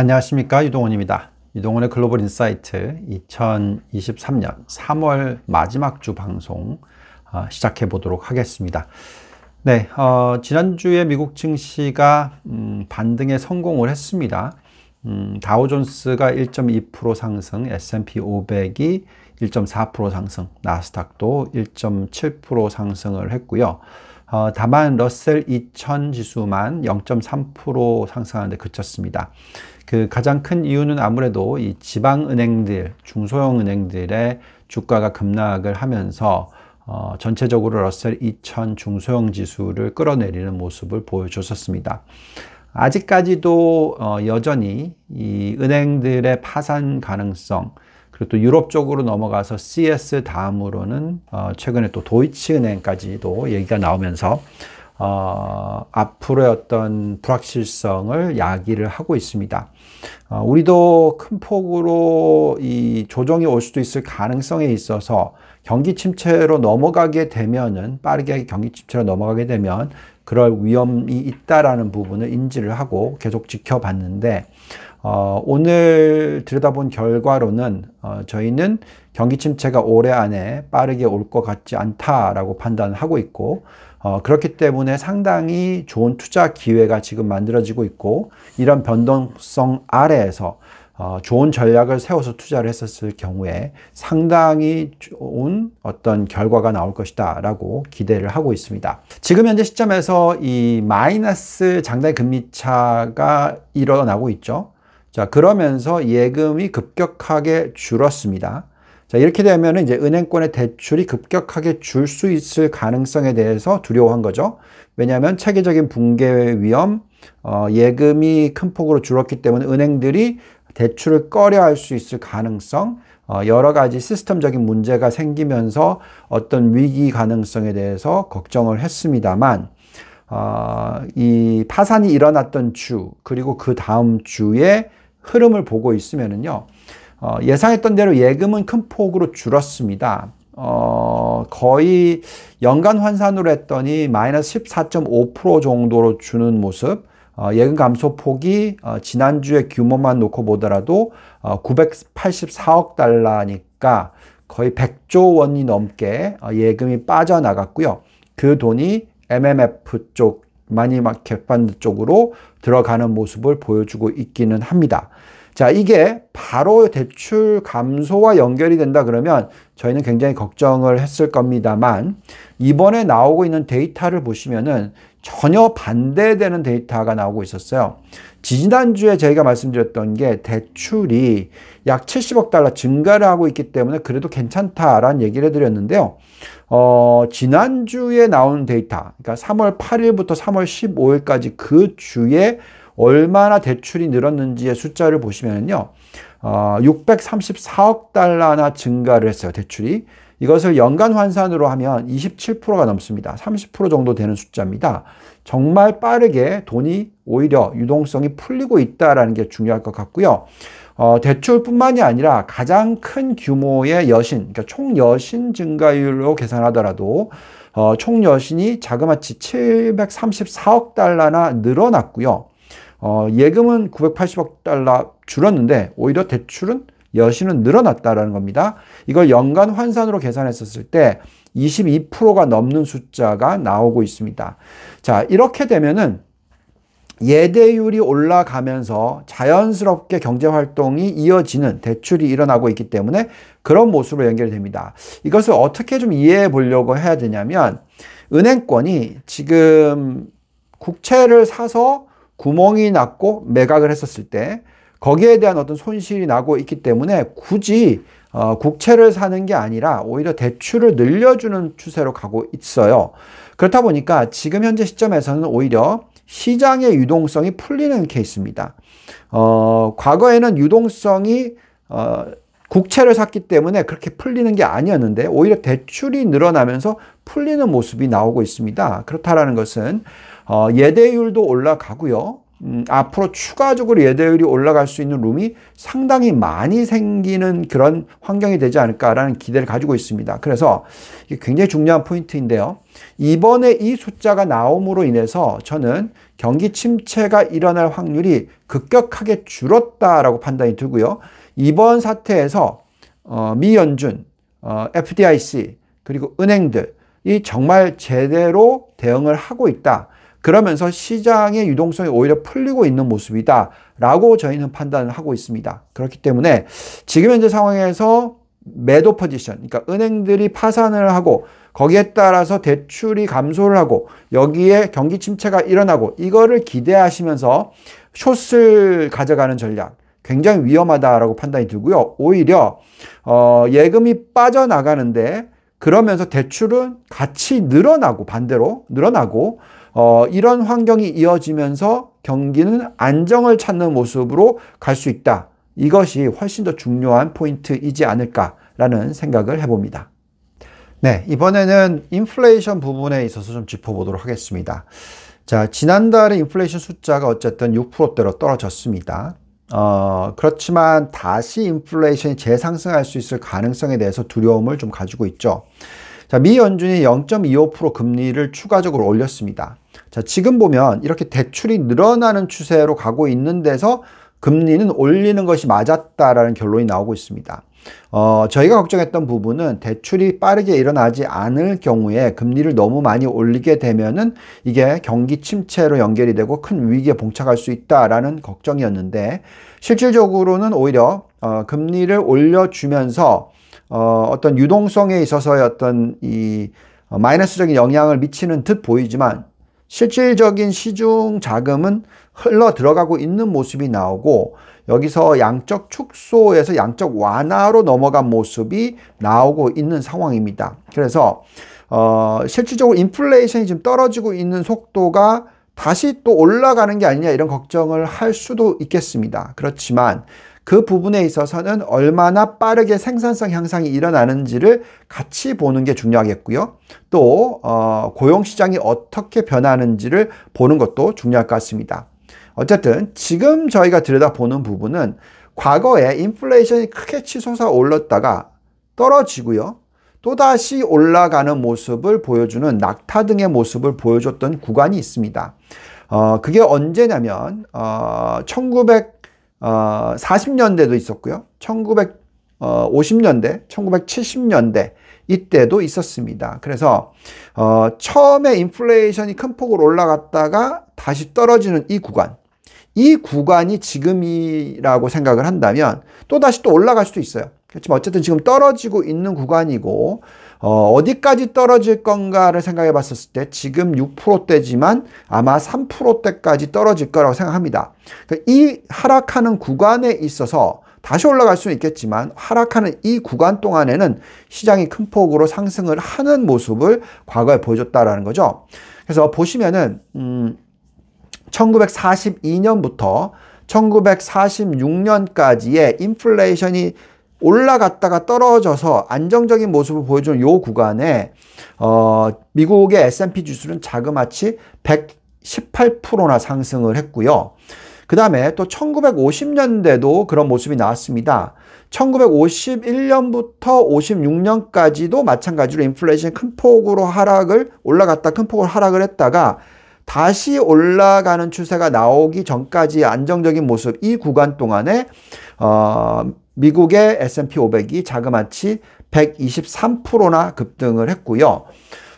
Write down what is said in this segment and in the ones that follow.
안녕하십니까 유동원입니다. 유동원의 글로벌 인사이트 2023년 3월 마지막 주 방송 어, 시작해 보도록 하겠습니다. 네, 어, 지난주에 미국 증시가 음, 반등에 성공을 했습니다. 음, 다우존스가 1.2% 상승, S&P 500이 1.4% 상승, 나스닥도 1.7% 상승을 했고요. 어, 다만 러셀 2000 지수만 0.3% 상승하는데 그쳤습니다. 그 가장 큰 이유는 아무래도 이 지방은행들, 중소형은행들의 주가가 급락을 하면서 어, 전체적으로 러셀 2000 중소형 지수를 끌어내리는 모습을 보여줬었습니다. 아직까지도 어, 여전히 이 은행들의 파산 가능성, 그리고 또 유럽 쪽으로 넘어가서 CS 다음으로는 어, 최근에 또 도이치은행까지도 얘기가 나오면서 어, 앞으로의 어떤 불확실성을 야기를 하고 있습니다. 어, 우리도 큰 폭으로 이 조정이 올 수도 있을 가능성에 있어서 경기 침체로 넘어가게 되면은 빠르게 경기 침체로 넘어가게 되면 그럴 위험이 있다라는 부분을 인지를 하고 계속 지켜봤는데 어, 오늘 들여다본 결과로는 어, 저희는 경기 침체가 올해 안에 빠르게 올 것 같지 않다라고 판단 하고 있고 어, 그렇기 때문에 상당히 좋은 투자 기회가 지금 만들어지고 있고 이런 변동성 아래에서 어, 좋은 전략을 세워서 투자를 했었을 경우에 상당히 좋은 어떤 결과가 나올 것이다 라고 기대를 하고 있습니다. 지금 현재 시점에서 이 마이너스 장대 금리 차가 일어나고 있죠. 자, 그러면서 예금이 급격하게 줄었습니다. 자, 이렇게 되면 이제 은행권의 대출이 급격하게 줄 수 있을 가능성에 대해서 두려워한 거죠. 왜냐하면 체계적인 붕괴 위험, 어, 예금이 큰 폭으로 줄었기 때문에 은행들이 대출을 꺼려 할수 있을 가능성, 어, 여러 가지 시스템적인 문제가 생기면서 어떤 위기 가능성에 대해서 걱정을 했습니다만, 어, 이 파산이 일어났던 주, 그리고 그 다음 주에 흐름을 보고 있으면은요, 어, 예상했던 대로 예금은 큰 폭으로 줄었습니다. 어, 거의 연간 환산으로 했더니 마이너스 14.5% 정도로 주는 모습, 어, 예금 감소 폭이 어, 지난주의 규모만 놓고 보더라도 어, 984억 달러니까 거의 100조 원이 넘게 어, 예금이 빠져나갔고요. 그 돈이 MMF 쪽, 마니마켓 펀드 쪽으로 들어가는 모습을 보여주고 있기는 합니다. 자, 이게 바로 대출 감소와 연결이 된다 그러면 저희는 굉장히 걱정을 했을 겁니다만 이번에 나오고 있는 데이터를 보시면은 전혀 반대되는 데이터가 나오고 있었어요. 지난주에 저희가 말씀드렸던 게 대출이 약 70억 달러 증가를 하고 있기 때문에 그래도 괜찮다라는 얘기를 해드렸는데요. 어, 지난주에 나온 데이터, 그러니까 3월 8일부터 3월 15일까지 그 주에 얼마나 대출이 늘었는지의 숫자를 보시면요. 어, 634억 달러나 증가를 했어요, 대출이. 이것을 연간 환산으로 하면 27%가 넘습니다. 30% 정도 되는 숫자입니다. 정말 빠르게 돈이 오히려 유동성이 풀리고 있다라는 게 중요할 것 같고요. 어, 대출뿐만이 아니라 가장 큰 규모의 여신, 그러니까 총 여신 증가율로 계산하더라도 어, 총 여신이 자그마치 734억 달러나 늘어났고요. 어, 예금은 980억 달러 줄었는데 오히려 대출은 여신은 늘어났다라는 겁니다. 이걸 연간 환산으로 계산했었을 때 22%가 넘는 숫자가 나오고 있습니다. 자, 이렇게 되면은 예대율이 올라가면서 자연스럽게 경제활동이 이어지는 대출이 일어나고 있기 때문에 그런 모습으로 연결됩니다. 이것을 어떻게 좀 이해해 보려고 해야 되냐면 은행권이 지금 국채를 사서 구멍이 났고 매각을 했었을 때 거기에 대한 어떤 손실이 나고 있기 때문에 굳이 어, 국채를 사는 게 아니라 오히려 대출을 늘려주는 추세로 가고 있어요. 그렇다 보니까 지금 현재 시점에서는 오히려 시장의 유동성이 풀리는 케이스입니다. 어, 과거에는 유동성이 어, 국채를 샀기 때문에 그렇게 풀리는 게 아니었는데 오히려 대출이 늘어나면서 풀리는 모습이 나오고 있습니다. 그렇다라는 것은 어, 예대율도 올라가고요. 음, 앞으로 추가적으로 예대율이 올라갈 수 있는 룸이 상당히 많이 생기는 그런 환경이 되지 않을까라는 기대를 가지고 있습니다. 그래서 굉장히 중요한 포인트인데요. 이번에 이 숫자가 나옴으로 인해서 저는 경기 침체가 일어날 확률이 급격하게 줄었다라고 판단이 들고요. 이번 사태에서 어, 미 연준, 어, FDIC 그리고 은행들이 정말 제대로 대응을 하고 있다. 그러면서 시장의 유동성이 오히려 풀리고 있는 모습이다. 라고 저희는 판단을 하고 있습니다. 그렇기 때문에 지금 현재 상황에서 매도 포지션, 그러니까 은행들이 파산을 하고 거기에 따라서 대출이 감소를 하고 여기에 경기 침체가 일어나고 이거를 기대하시면서 숏을 가져가는 전략 굉장히 위험하다라고 판단이 들고요. 오히려 어, 예금이 빠져나가는데 그러면서 대출은 같이 늘어나고 반대로 늘어나고 어, 이런 환경이 이어지면서 경기는 안정을 찾는 모습으로 갈 수 있다. 이것이 훨씬 더 중요한 포인트이지 않을까라는 생각을 해봅니다. 네, 이번에는 인플레이션 부분에 있어서 좀 짚어보도록 하겠습니다. 자, 지난달에 인플레이션 숫자가 어쨌든 6%대로 떨어졌습니다. 어, 그렇지만 다시 인플레이션이 재상승할 수 있을 가능성에 대해서 두려움을 좀 가지고 있죠. 자, 미 연준이 0.25% 금리를 추가적으로 올렸습니다. 자, 지금 보면 이렇게 대출이 늘어나는 추세로 가고 있는 데서 금리는 올리는 것이 맞았다라는 결론이 나오고 있습니다. 어, 저희가 걱정했던 부분은 대출이 빠르게 일어나지 않을 경우에 금리를 너무 많이 올리게 되면은 이게 경기 침체로 연결이 되고 큰 위기에 봉착할 수 있다라는 걱정이었는데 실질적으로는 오히려 어, 금리를 올려주면서 어, 어떤 유동성에 있어서의 어떤 이 어, 마이너스적인 영향을 미치는 듯 보이지만 실질적인 시중 자금은 흘러 들어가고 있는 모습이 나오고 여기서 양적 축소에서 양적 완화로 넘어간 모습이 나오고 있는 상황입니다. 그래서 어, 실질적으로 인플레이션이 지금 떨어지고 있는 속도가 다시 또 올라가는 게 아니냐 이런 걱정을 할 수도 있겠습니다. 그렇지만 그 부분에 있어서는 얼마나 빠르게 생산성 향상이 일어나는지를 같이 보는 게 중요하겠고요. 또 어, 고용 시장이 어떻게 변하는지를 보는 것도 중요할 것 같습니다. 어쨌든 지금 저희가 들여다보는 부분은 과거에 인플레이션이 크게 치솟아 올랐다가 떨어지고요. 또다시 올라가는 모습을 보여주는 낙타 등의 모습을 보여줬던 구간이 있습니다. 어, 그게 언제냐면 어, 1900 40년대도 어, 있었고요. 1950년대, 어, 1970년대 이때도 있었습니다. 그래서 어, 처음에 인플레이션이 큰 폭으로 올라갔다가 다시 떨어지는 이 구간. 이 구간이 지금이라고 생각을 한다면 또다시 또 올라갈 수도 있어요. 그렇지만 어쨌든 지금 떨어지고 있는 구간이고 어, 어디까지 떨어질 건가를 생각해 봤었을 때 지금 6%대지만 아마 3%대까지 떨어질 거라고 생각합니다. 그러니까 이 하락하는 구간에 있어서 다시 올라갈 수는 있겠지만 하락하는 이 구간 동안에는 시장이 큰 폭으로 상승을 하는 모습을 과거에 보여줬다라는 거죠. 그래서 보시면은 음 1942년부터 1946년까지의 인플레이션이 올라갔다가 떨어져서 안정적인 모습을 보여준 요 구간에 어, 미국의 S&P 지수는 자그마치 118%나 상승을 했고요. 그 다음에 또 1950년대도 그런 모습이 나왔습니다. 1951년부터 56년까지도 마찬가지로 인플레이션 큰 폭으로 하락을 올라갔다 큰 폭으로 하락을 했다가 다시 올라가는 추세가 나오기 전까지 안정적인 모습 이 구간 동안에 어, 미국의 S&P 500이 자그마치 123%나 급등을 했고요.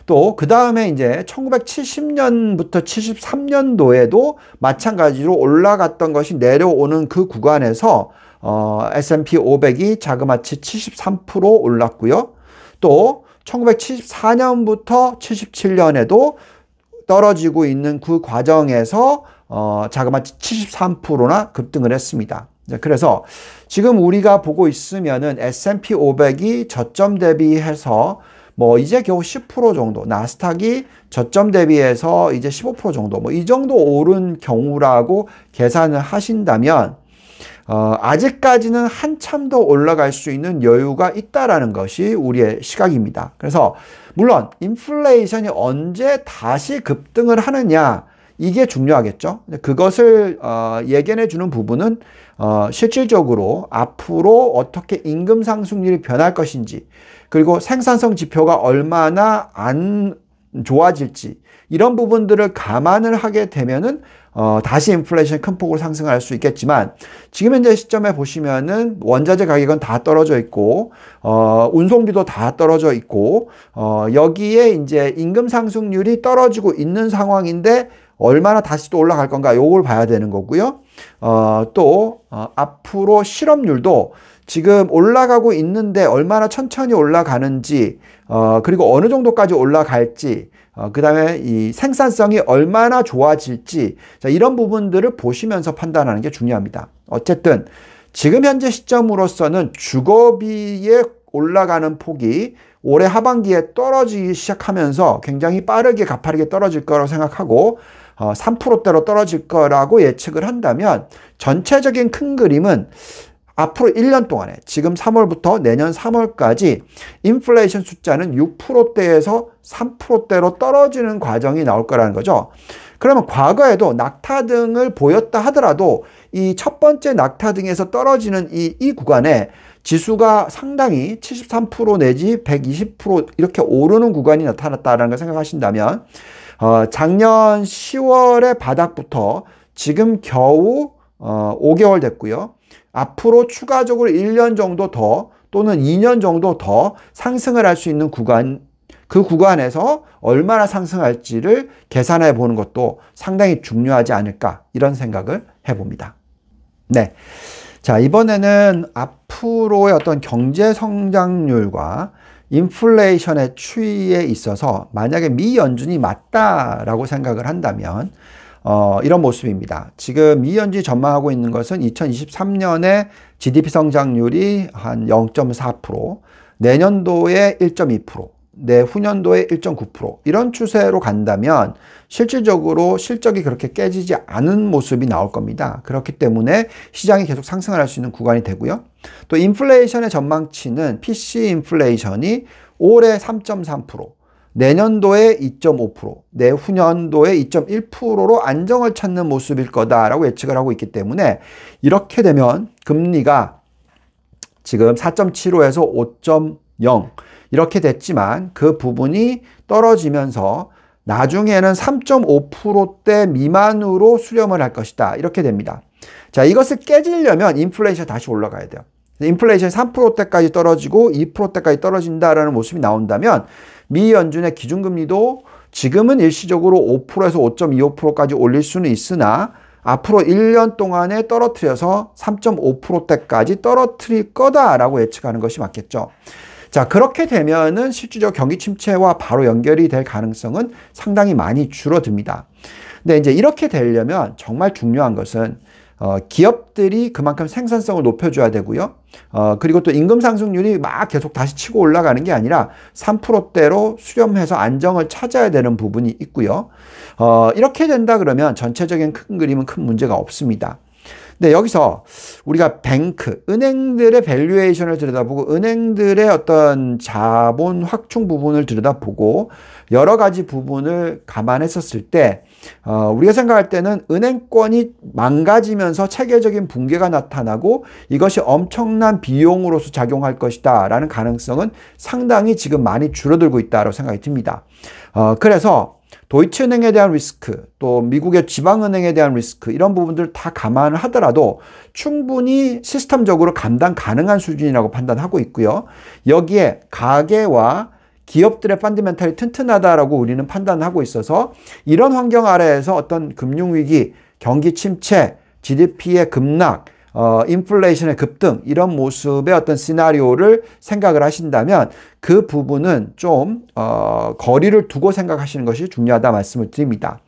또 그 다음에 이제 1970년부터 73년도에도 마찬가지로 올라갔던 것이 내려오는 그 구간에서 어, S&P 500이 자그마치 73% 올랐고요. 또 1974년부터 77년에도 떨어지고 있는 그 과정에서 어, 자그마치 73%나 급등을 했습니다. 그래서 지금 우리가 보고 있으면은 S&P 500이 저점 대비해서 뭐 이제 겨우 10% 정도, 나스닥이 저점 대비해서 이제 15% 정도, 뭐 이 정도 오른 경우라고 계산을 하신다면, 어, 아직까지는 한참 더 올라갈 수 있는 여유가 있다라는 것이 우리의 시각입니다. 그래서 물론 인플레이션이 언제 다시 급등을 하느냐, 이게 중요하겠죠. 그것을 어, 예견해 주는 부분은 어, 실질적으로 앞으로 어떻게 임금 상승률이 변할 것인지 그리고 생산성 지표가 얼마나 안 좋아질지 이런 부분들을 감안을 하게 되면은 어, 다시 인플레이션 큰 폭으로 상승할 수 있겠지만 지금 현재 시점에 보시면은 원자재 가격은 다 떨어져 있고 어, 운송비도 다 떨어져 있고 어, 여기에 이제 임금 상승률이 떨어지고 있는 상황인데 얼마나 다시 또 올라갈 건가 요걸 봐야 되는 거고요. 어, 또 어, 앞으로 실업률도 지금 올라가고 있는데 얼마나 천천히 올라가는지 어, 그리고 어느 정도까지 올라갈지 어, 그 다음에 이 생산성이 얼마나 좋아질지 자, 이런 부분들을 보시면서 판단하는 게 중요합니다. 어쨌든 지금 현재 시점으로서는 주거비의 올라가는 폭이 올해 하반기에 떨어지기 시작하면서 굉장히 빠르게 가파르게 떨어질 거라고 생각하고 3%대로 어, 떨어질 거라고 예측을 한다면 전체적인 큰 그림은 앞으로 1년 동안에 지금 3월부터 내년 3월까지 인플레이션 숫자는 6%대에서 3%대로 떨어지는 과정이 나올 거라는 거죠. 그러면 과거에도 낙타 등을 보였다 하더라도 이 첫 번째 낙타 등에서 떨어지는 이, 이 구간에 지수가 상당히 73% 내지 120% 이렇게 오르는 구간이 나타났다라는 걸 생각하신다면 어, 작년 10월의 바닥부터 지금 겨우 어, 5개월 됐고요. 앞으로 추가적으로 1년 정도 더 또는 2년 정도 더 상승을 할 수 있는 구간 그 구간에서 얼마나 상승할지를 계산해 보는 것도 상당히 중요하지 않을까 이런 생각을 해봅니다. 네. 자, 이번에는 앞으로의 어떤 경제 성장률과 인플레이션의 추이에 있어서 만약에 미연준이 맞다라고 생각을 한다면 어, 이런 모습입니다. 지금 미연준이 전망하고 있는 것은 2023년에 GDP 성장률이 한 0.4%, 내년도에 1.2%, 내후년도에 1.9% 이런 추세로 간다면 실질적으로 실적이 그렇게 깨지지 않은 모습이 나올 겁니다. 그렇기 때문에 시장이 계속 상승을 할수 있는 구간이 되고요. 또 인플레이션의 전망치는 PC 인플레이션이 올해 3.3%, 내년도에 2.5%, 내후년도에 2.1%로 안정을 찾는 모습일 거다라고 예측을 하고 있기 때문에 이렇게 되면 금리가 지금 4.75에서 5.0 이렇게 됐지만 그 부분이 떨어지면서 나중에는 3.5%대 미만으로 수렴을 할 것이다. 이렇게 됩니다. 자, 이것을 깨지려면 인플레이션 다시 올라가야 돼요. 인플레이션 3%대까지 떨어지고 2%대까지 떨어진다라는 모습이 나온다면 미 연준의 기준금리도 지금은 일시적으로 5%에서 5.25%까지 올릴 수는 있으나 앞으로 1년 동안에 떨어뜨려서 3.5%대까지 떨어뜨릴 거다라고 예측하는 것이 맞겠죠. 자, 그렇게 되면은 실질적 경기 침체와 바로 연결이 될 가능성은 상당히 많이 줄어듭니다. 근데 이제 이렇게 되려면 정말 중요한 것은 어, 기업들이 그만큼 생산성을 높여줘야 되고요. 어, 그리고 또 임금 상승률이 막 계속 다시 치고 올라가는 게 아니라 3%대로 수렴해서 안정을 찾아야 되는 부분이 있고요. 어, 이렇게 된다 그러면 전체적인 큰 그림은 큰 문제가 없습니다. 근데 네, 여기서 우리가 뱅크, 은행들의 밸류에이션을 들여다보고 은행들의 어떤 자본 확충 부분을 들여다보고 여러 가지 부분을 감안했었을 때 어, 우리가 생각할 때는 은행권이 망가지면서 체계적인 붕괴가 나타나고 이것이 엄청난 비용으로서 작용할 것이다 라는 가능성은 상당히 지금 많이 줄어들고 있다고 생각이 듭니다. 어, 그래서 도이치은행에 대한 리스크, 또 미국의 지방은행에 대한 리스크 이런 부분들 다 감안을 하더라도 충분히 시스템적으로 감당 가능한 수준이라고 판단하고 있고요. 여기에 가계와 기업들의 펀디멘탈이 튼튼하다라고 우리는 판단하고 있어서 이런 환경 아래에서 어떤 금융위기, 경기 침체, GDP의 급락 어, 인플레이션의 급등 이런 모습의 어떤 시나리오를 생각을 하신다면 그 부분은 좀 어, 거리를 두고 생각하시는 것이 중요하다 말씀을 드립니다.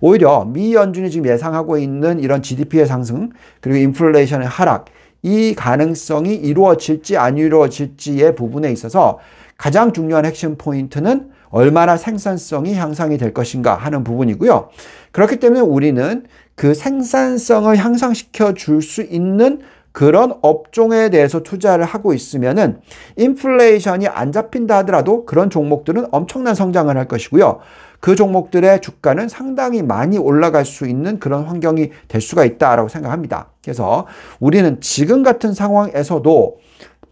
오히려 미 연준이 지금 예상하고 있는 이런 GDP의 상승 그리고 인플레이션의 하락 이 가능성이 이루어질지 안 이루어질지의 부분에 있어서 가장 중요한 핵심 포인트는 얼마나 생산성이 향상이 될 것인가 하는 부분이고요. 그렇기 때문에 우리는 그 생산성을 향상시켜 줄 수 있는 그런 업종에 대해서 투자를 하고 있으면은 인플레이션이 안 잡힌다 하더라도 그런 종목들은 엄청난 성장을 할 것이고요. 그 종목들의 주가는 상당히 많이 올라갈 수 있는 그런 환경이 될 수가 있다라고 생각합니다. 그래서 우리는 지금 같은 상황에서도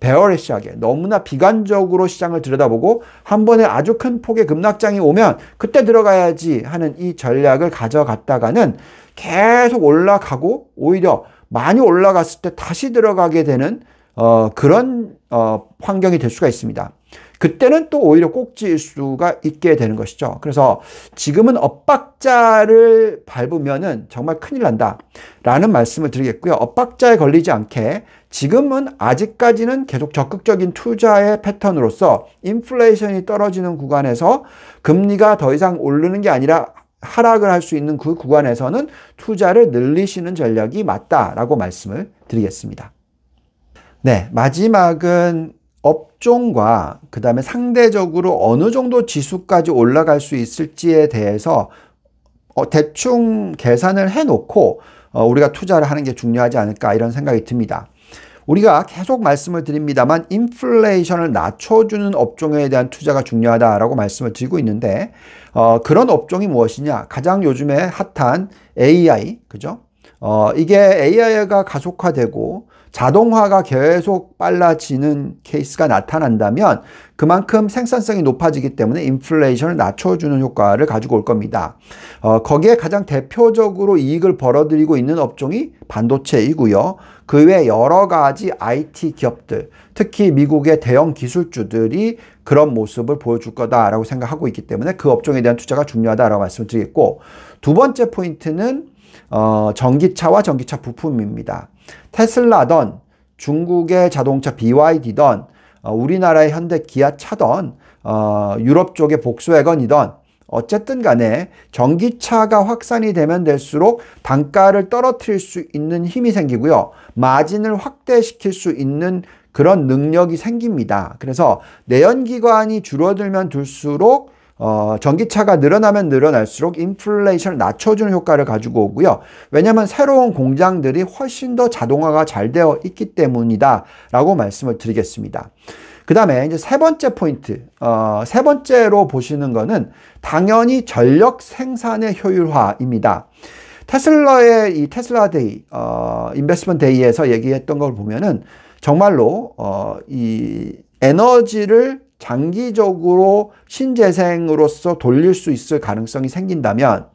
배어리시하게 너무나 비관적으로 시장을 들여다보고 한 번에 아주 큰 폭의 급락장이 오면 그때 들어가야지 하는 이 전략을 가져갔다가는 계속 올라가고 오히려 많이 올라갔을 때 다시 들어가게 되는 어, 그런 어, 환경이 될 수가 있습니다. 그때는 또 오히려 꼭지일 수가 있게 되는 것이죠. 그래서 지금은 엇박자를 밟으면 정말 큰일 난다. 라는 말씀을 드리겠고요. 엇박자에 걸리지 않게 지금은 아직까지는 계속 적극적인 투자의 패턴으로서 인플레이션이 떨어지는 구간에서 금리가 더 이상 오르는 게 아니라 하락을 할 수 있는 그 구간에서는 투자를 늘리시는 전략이 맞다라고 말씀을 드리겠습니다. 네, 마지막은 업종과 그 다음에 상대적으로 어느 정도 지수까지 올라갈 수 있을지에 대해서 어, 대충 계산을 해놓고 어, 우리가 투자를 하는 게 중요하지 않을까 이런 생각이 듭니다. 우리가 계속 말씀을 드립니다만 인플레이션을 낮춰주는 업종에 대한 투자가 중요하다라고 말씀을 드리고 있는데 어, 그런 업종이 무엇이냐? 가장 요즘에 핫한 AI, 그죠? 어, 이게 AI가 가속화되고 자동화가 계속 빨라지는 케이스가 나타난다면 그만큼 생산성이 높아지기 때문에 인플레이션을 낮춰주는 효과를 가지고 올 겁니다. 어, 거기에 가장 대표적으로 이익을 벌어들이고 있는 업종이 반도체이고요. 그 외 여러 가지 IT 기업들, 특히 미국의 대형 기술주들이 그런 모습을 보여줄 거다라고 생각하고 있기 때문에 그 업종에 대한 투자가 중요하다라고 말씀드리겠고 두 번째 포인트는 어, 전기차와 전기차 부품입니다. 테슬라던 중국의 자동차 BYD던 어, 우리나라의 현대 기아차던 어, 유럽 쪽의 복수웨건이던 어쨌든 간에 전기차가 확산이 되면 될수록 단가를 떨어뜨릴 수 있는 힘이 생기고요. 마진을 확대시킬 수 있는 그런 능력이 생깁니다. 그래서 내연기관이 줄어들면 둘수록 어, 전기차가 늘어나면 늘어날수록 인플레이션을 낮춰주는 효과를 가지고 오고요. 왜냐하면 새로운 공장들이 훨씬 더 자동화가 잘 되어 있기 때문이다 라고 말씀을 드리겠습니다. 그 다음에 이제 세 번째 포인트, 어, 세 번째로 보시는 것은 당연히 전력 생산의 효율화입니다. 테슬라의 이 테슬라 데이, 어, 인베스먼트 데이에서 얘기했던 걸 보면은 정말로, 어, 이 에너지를 장기적으로 신재생으로서 돌릴 수 있을 가능성이 생긴다면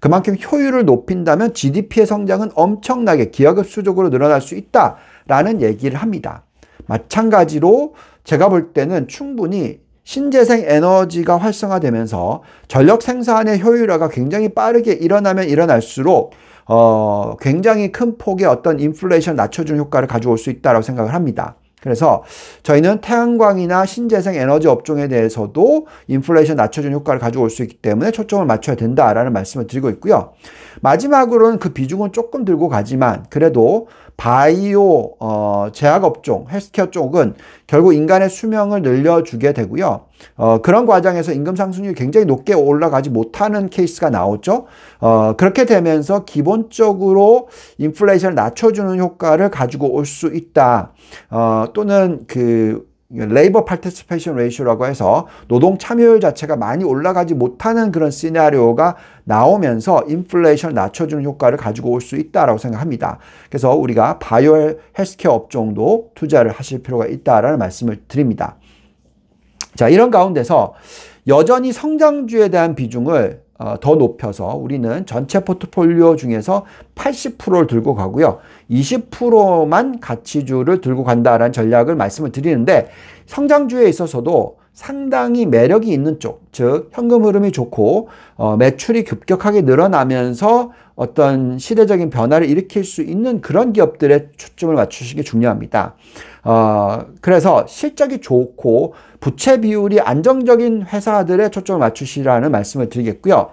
그만큼 효율을 높인다면 GDP의 성장은 엄청나게 기하급수적으로 늘어날 수 있다라는 얘기를 합니다. 마찬가지로 제가 볼 때는 충분히 신재생 에너지가 활성화되면서 전력 생산의 효율화가 굉장히 빠르게 일어나면 일어날수록 어, 굉장히 큰 폭의 어떤 인플레이션 낮춰주는 효과를 가져올 수 있다라고 생각을 합니다. 그래서 저희는 태양광이나 신재생 에너지 업종에 대해서도 인플레이션 낮춰주는 효과를 가져올 수 있기 때문에 초점을 맞춰야 된다라는 말씀을 드리고 있고요. 마지막으로는 그 비중은 조금 들고 가지만 그래도 바이오 어, 제약업종, 헬스케어 쪽은 결국 인간의 수명을 늘려주게 되고요. 어, 그런 과정에서 임금 상승률이 굉장히 높게 올라가지 못하는 케이스가 나오죠. 어, 그렇게 되면서 기본적으로 인플레이션을 낮춰주는 효과를 가지고 올 수 있다. 어, 또는 그 레이버 파티스페이션 레이쇼라고 해서 노동 참여율 자체가 많이 올라가지 못하는 그런 시나리오가 나오면서 인플레이션을 낮춰주는 효과를 가지고 올 수 있다라고 생각합니다. 그래서 우리가 바이오 헬스케어 업종도 투자를 하실 필요가 있다라는 말씀을 드립니다. 자, 이런 가운데서 여전히 성장주에 대한 비중을 어, 더 높여서 우리는 전체 포트폴리오 중에서 80%를 들고 가고요. 20%만 가치주를 들고 간다라는 전략을 말씀을 드리는데 성장주에 있어서도 상당히 매력이 있는 쪽, 즉 현금 흐름이 좋고 어, 매출이 급격하게 늘어나면서 어떤 시대적인 변화를 일으킬 수 있는 그런 기업들의 초점을 맞추시는 게 중요합니다. 어, 그래서 실적이 좋고 부채 비율이 안정적인 회사들의 초점을 맞추시라는 말씀을 드리겠고요.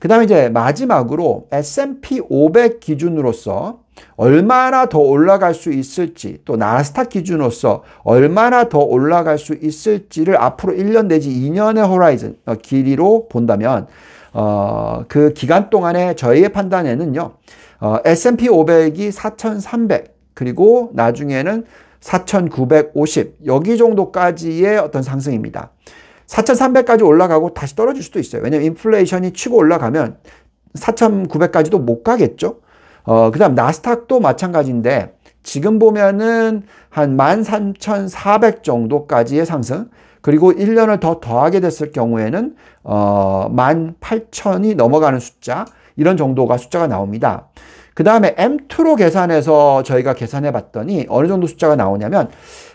그 다음에 이제 마지막으로 S&P 500 기준으로서 얼마나 더 올라갈 수 있을지 또 나스닥 기준으로서 얼마나 더 올라갈 수 있을지를 앞으로 1년 내지 2년의 호라이즌 어, 길이로 본다면 어, 그 기간 동안에 저희의 판단에는요 어, S&P 500이 4,300 그리고 나중에는 4,950 여기 정도까지의 어떤 상승입니다. 4,300까지 올라가고 다시 떨어질 수도 있어요. 왜냐면 하 인플레이션이 치고 올라가면 4,900까지도 못 가겠죠. 어, 그 다음 나스닥도 마찬가지인데 지금 보면은 한 13,400 정도까지의 상승 그리고 1년을 더 더하게 됐을 경우에는 어, 18,000이 넘어가는 숫자 이런 정도가 숫자가 나옵니다. 그 다음에 M2로 계산해서 저희가 계산해 봤더니 어느 정도 숫자가 나오냐면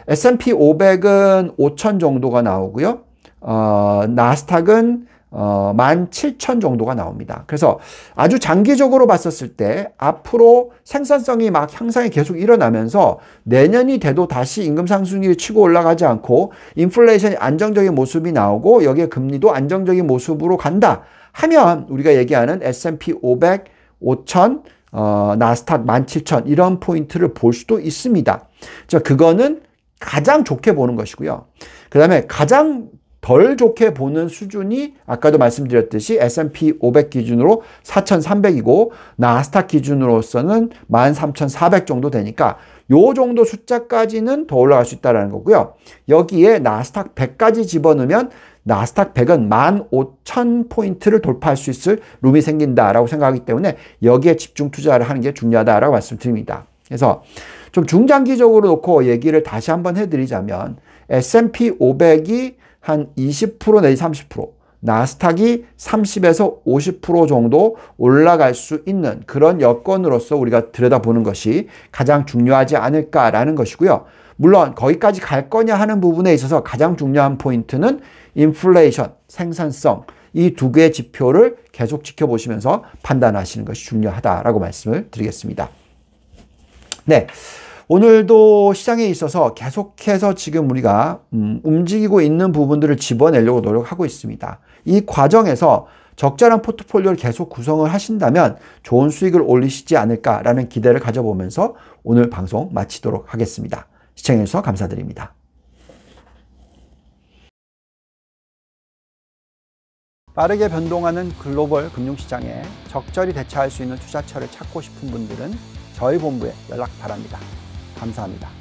S&P 500은 5,000 정도가 나오고요. 어, 나스닥은 어, 17,000 정도가 나옵니다. 그래서 아주 장기적으로 봤었을 때 앞으로 생산성이 막 향상이 계속 일어나면서 내년이 돼도 다시 임금 상승률이 치고 올라가지 않고 인플레이션이 안정적인 모습이 나오고 여기에 금리도 안정적인 모습으로 간다 하면 우리가 얘기하는 S&P 500, 5,000, 어, 나스닥 17,000 이런 포인트를 볼 수도 있습니다. 자, 그거는 가장 좋게 보는 것이고요. 그 다음에 가장 덜 좋게 보는 수준이 아까도 말씀드렸듯이 S&P 500 기준으로 4,300이고 나스닥 기준으로서는 13,400 정도 되니까 요 정도 숫자까지는 더 올라갈 수있다는 거고요. 여기에 나스닥 100까지 집어넣으면 나스닥 100은 15,000포인트를 돌파할 수 있을 룸이 생긴다라고 생각하기 때문에 여기에 집중 투자를 하는 게 중요하다라고 말씀드립니다. 그래서 좀 중장기적으로 놓고 얘기를 다시 한번 해드리자면 S&P 500이 한20% 내지 30% 나스닥이 30에서 50% 정도 올라갈 수 있는 그런 여건으로서 우리가 들여다보는 것이 가장 중요하지 않을까라는 것이고요. 물론 거기까지 갈 거냐 하는 부분에 있어서 가장 중요한 포인트는 인플레이션, 생산성 이 두 개의 지표를 계속 지켜보시면서 판단하시는 것이 중요하다라고 말씀을 드리겠습니다. 네. 오늘도 시장에 있어서 계속해서 지금 우리가 음, 움직이고 있는 부분들을 집어내려고 노력하고 있습니다. 이 과정에서 적절한 포트폴리오를 계속 구성을 하신다면 좋은 수익을 올리시지 않을까라는 기대를 가져보면서 오늘 방송 마치도록 하겠습니다. 시청해주셔서 감사드립니다. 빠르게 변동하는 글로벌 금융시장에 적절히 대처할 수 있는 투자처를 찾고 싶은 분들은 저희 본부에 연락 바랍니다. 감사합니다.